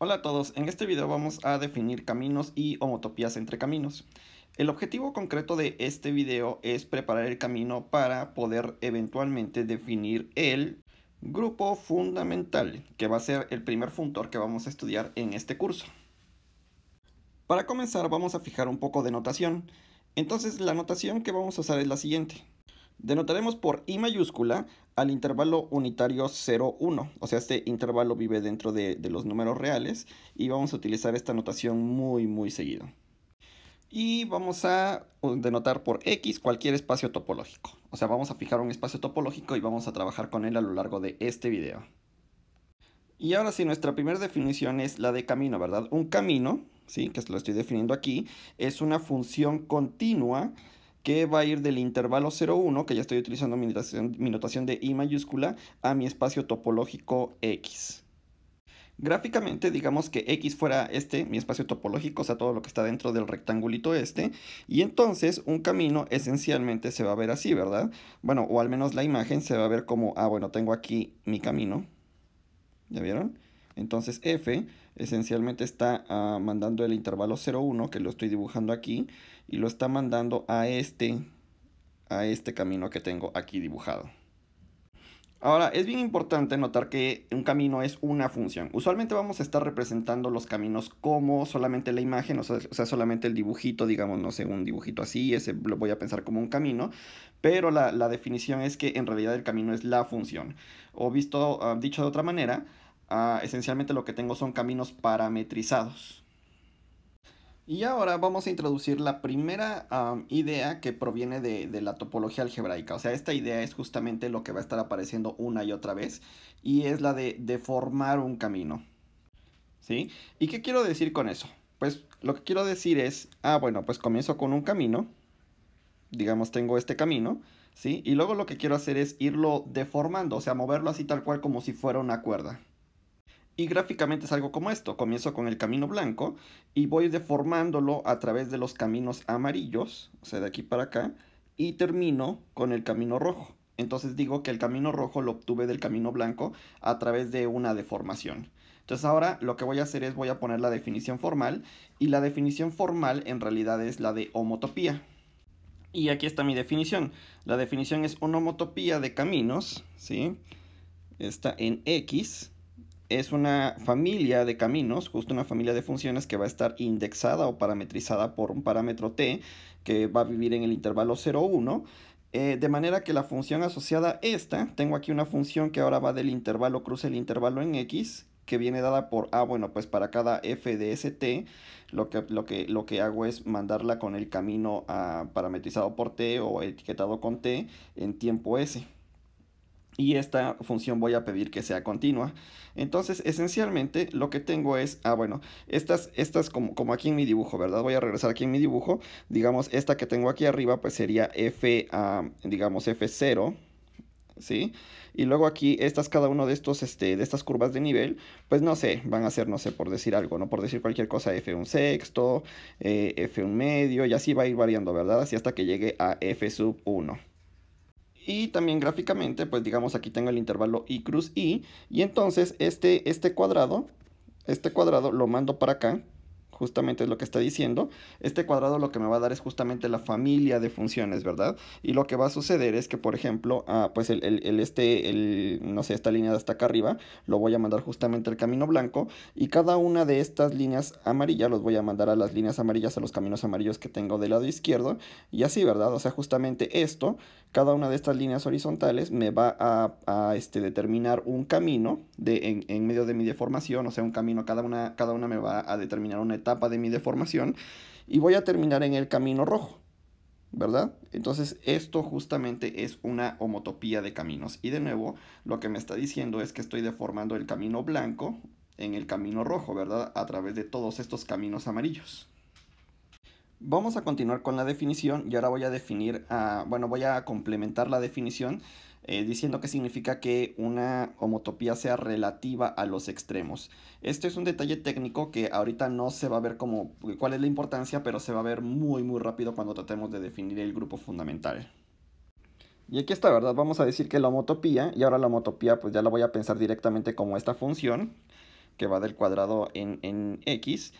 Hola a todos, en este video vamos a definir caminos y homotopías entre caminos. El objetivo concreto de este video es preparar el camino para poder eventualmente definir el grupo fundamental, que va a ser el primer functor que vamos a estudiar en este curso. Para comenzar vamos a fijar un poco de notación. Entonces la notación que vamos a usar es la siguiente. Denotaremos por I mayúscula al intervalo unitario 0, 1, O sea, este intervalo vive dentro de, los números reales y vamos a utilizar esta notación muy, muy seguido. Y vamos a uh, denotar por X cualquier espacio topológico. O sea, vamos a fijar un espacio topológico y vamos a trabajar con él a lo largo de este video. Y ahora sí, nuestra primera definición es la de camino, ¿verdad? Un camino, ¿sí? Que lo estoy definiendo aquí, es una función continua que va a ir del intervalo 0,1, que ya estoy utilizando mi notación, notación de I mayúscula, a mi espacio topológico X. Gráficamente, digamos que X fuera este, mi espacio topológico, o sea, todo lo que está dentro del rectangulito este, y entonces un camino esencialmente se va a ver así, ¿verdad? Bueno, o al menos la imagen se va a ver como, ah, bueno, tengo aquí mi camino, ¿ya vieron? Entonces F esencialmente está ah, mandando el intervalo 0,1 que lo estoy dibujando aquí y lo está mandando a este, a este camino que tengo aquí dibujado. Ahora, es bien importante notar que un camino es una función. Usualmente vamos a estar representando los caminos como solamente la imagen, o sea, solamente el dibujito, digamos, no sé, un dibujito así, ese lo voy a pensar como un camino, pero la, definición es que en realidad el camino es la función. O visto, ah, dicho de otra manera, Ah, esencialmente lo que tengo son caminos parametrizados. Y ahora vamos a introducir la primera idea que proviene de, de, la topología algebraica. O sea, esta idea es justamente lo que va a estar apareciendo una y otra vez y es la de deformar un camino. ¿Sí? ¿Y qué quiero decir con eso? Pues lo que quiero decir es, ah, bueno, pues comienzo con un camino, digamos tengo este camino, ¿sí? Y luego lo que quiero hacer es irlo deformando, o sea, moverlo así tal cual como si fuera una cuerda. Y gráficamente es algo como esto. Comienzo con el camino blanco y voy deformándolo a través de los caminos amarillos, o sea, de aquí para acá, y termino con el camino rojo. Entonces digo que el camino rojo lo obtuve del camino blanco a través de una deformación. Entonces ahora lo que voy a hacer es voy a poner la definición formal y la definición formal en realidad es la de homotopía. Y aquí está mi definición. La definición es una homotopía de caminos, ¿sí? Está en X es una familia de caminos, justo una familia de funciones que va a estar indexada o parametrizada por un parámetro t que va a vivir en el intervalo 0,1. Eh, de manera que la función asociada a esta, tengo aquí una función que ahora va del intervalo, cruza el intervalo en x, que viene dada por A, ah, bueno, pues para cada F de ST, lo que, lo que, lo que hago es mandarla con el camino ah, parametrizado por T o etiquetado con T en tiempo S y esta función voy a pedir que sea continua. Entonces, esencialmente lo que tengo es, ah, bueno, estas, estas como, como aquí en mi dibujo, ¿verdad? Voy a regresar aquí en mi dibujo. Digamos, esta que tengo aquí arriba, pues sería F, ah, digamos, F0, ¿sí? Y luego aquí, estas, cada uno de estos, este, de estas curvas de nivel, pues no sé, van a ser, no sé, por decir algo, ¿no? Por decir cualquier cosa, F un sexto, eh, F un medio, y así va a ir variando, ¿verdad? Así hasta que llegue a F sub 1. Y también gráficamente, pues digamos aquí tengo el intervalo I cruz I. Y entonces este, este cuadrado, este cuadrado lo mando para acá justamente es lo que está diciendo, este cuadrado lo que me va a dar es justamente la familia de funciones, ¿verdad? Y lo que va a suceder es que, por ejemplo, ah, pues el, este, el, no sé, esta línea de hasta acá arriba, lo voy a mandar justamente al camino blanco y cada una de estas líneas amarillas los voy a mandar a las líneas amarillas, a los caminos amarillos que tengo del lado izquierdo y así, ¿verdad? O sea, justamente esto, cada una de estas líneas horizontales me va a, este, determinar un camino de, en, en, medio de mi deformación, o sea, un camino, cada una, cada una me va a determinar una etapa de mi deformación y voy a terminar en el camino rojo, ¿verdad? Entonces esto justamente es una homotopía de caminos. Y de nuevo, lo que me está diciendo es que estoy deformando el camino blanco en el camino rojo, ¿verdad? A través de todos estos caminos amarillos. Vamos a continuar con la definición y ahora voy a definir, ah, bueno, voy a complementar la definición eh, diciendo que significa que una homotopía sea relativa a los extremos. Esto es un detalle técnico que ahorita no se va a ver como cuál es la importancia, pero se va a ver muy muy rápido cuando tratemos de definir el grupo fundamental. Y aquí está, ¿verdad? Vamos a decir que la homotopía, y ahora la homotopía pues ya la voy a pensar directamente como esta función, que va del cuadrado en, en x,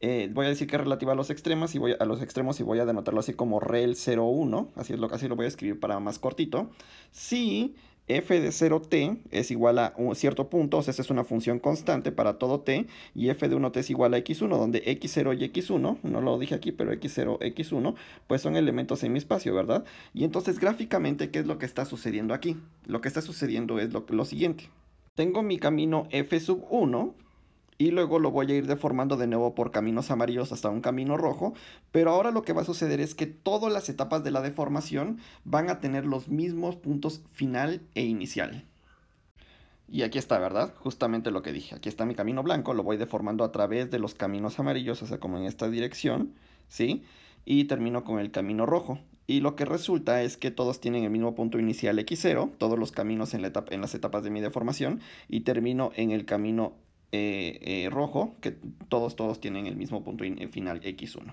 eh, voy a decir que es relativa a los extremos y voy a los extremos y voy a denotarlo así como rel 01, así es lo que... así lo voy a escribir para más cortito. Si f de 0t es igual a un cierto punto, o sea, esa es una función constante para todo t, y f de 1t es igual a x1, donde x0 y x1, no lo dije aquí, pero x0, x1, pues son elementos en mi espacio, ¿verdad? Y entonces gráficamente, ¿qué es lo que está sucediendo aquí? Lo que está sucediendo es lo, lo siguiente. Tengo mi camino f sub 1, y luego lo voy a ir deformando de nuevo por caminos amarillos hasta un camino rojo, pero ahora lo que va a suceder es que todas las etapas de la deformación van a tener los mismos puntos final e inicial. Y aquí está, ¿verdad? Justamente lo que dije. Aquí está mi camino blanco, lo voy deformando a través de los caminos amarillos, o sea, como en esta dirección, ¿sí? Y termino con el camino rojo. Y lo que resulta es que todos tienen el mismo punto inicial X0, todos los caminos en, la en las etapas de mi deformación, y termino en el camino eh, eh, rojo, que todos, todos tienen el mismo punto final x1.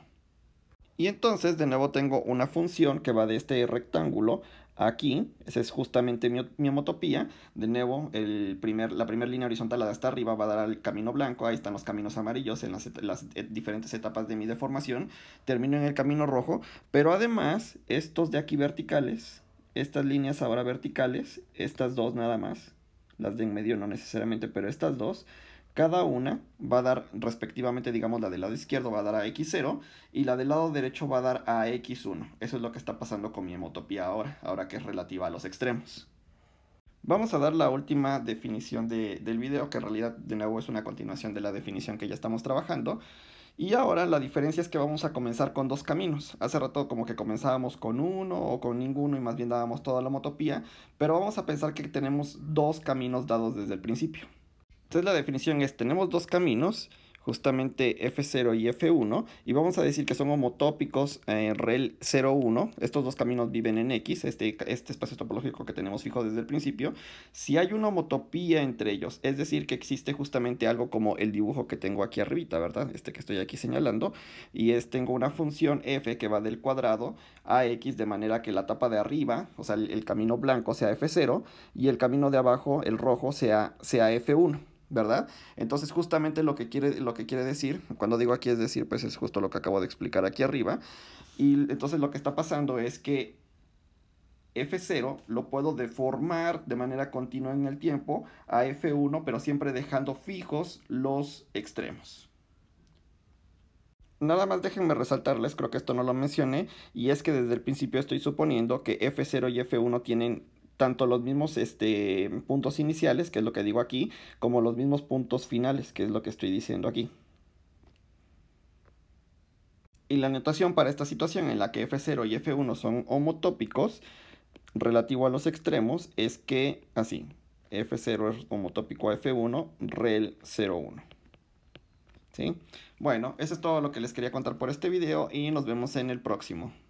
Y entonces de nuevo tengo una función que va de este rectángulo aquí, esa es justamente mi, homotopía, de nuevo el primer, la primera línea horizontal, hasta arriba, va a dar al camino blanco, ahí están los caminos amarillos en las, las eh, diferentes etapas de mi deformación, termino en el camino rojo, pero además estos de aquí verticales, estas líneas ahora verticales, estas dos nada más, las de en medio no necesariamente, pero estas dos, cada una va a dar respectivamente, digamos, la del lado izquierdo va a dar a X0 y la del lado derecho va a dar a X1. Eso es lo que está pasando con mi hemotopía ahora, ahora que es relativa a los extremos. Vamos a dar la última definición del video, que en realidad de nuevo es una continuación de la definición que ya estamos trabajando. Y ahora la diferencia es que vamos a comenzar con dos caminos. Hace rato como que comenzábamos con uno o con ninguno y más bien dábamos toda la homotopía, pero vamos a pensar que tenemos dos caminos dados desde el principio. Entonces la definición es, tenemos dos caminos, justamente F0 y F1, y vamos a decir que son homotópicos en eh, rel 01, estos dos caminos viven en X, este, este espacio topológico que tenemos fijo desde el principio, si hay una homotopía entre ellos, es decir, que existe justamente algo como el dibujo que tengo aquí arriba ¿verdad? Este que estoy aquí señalando, y es, tengo una función F que va del cuadrado a X, de manera que la tapa de arriba, o sea, el, camino blanco sea F0, y el camino de abajo, el rojo, sea, sea F1. ¿verdad? Entonces justamente lo que quiere, lo que quiere decir, cuando digo aquí es decir, pues es justo lo que acabo de explicar aquí arriba. Y entonces lo que está pasando es que F0 lo puedo deformar de manera continua en el tiempo a F1, pero siempre dejando fijos los extremos. Nada más déjenme resaltarles, creo que esto no lo mencioné, y es que desde el principio estoy suponiendo que F0 y F1 tienen tanto los mismos este, puntos iniciales, que es lo que digo aquí, como los mismos puntos finales, que es lo que estoy diciendo aquí. Y la notación para esta situación en la que F0 y F1 son homotópicos, relativo a los extremos, es que así, F0 es homotópico a F1, rel 01. ¿Sí? Bueno, eso es todo lo que les quería contar por este video y nos vemos en el próximo.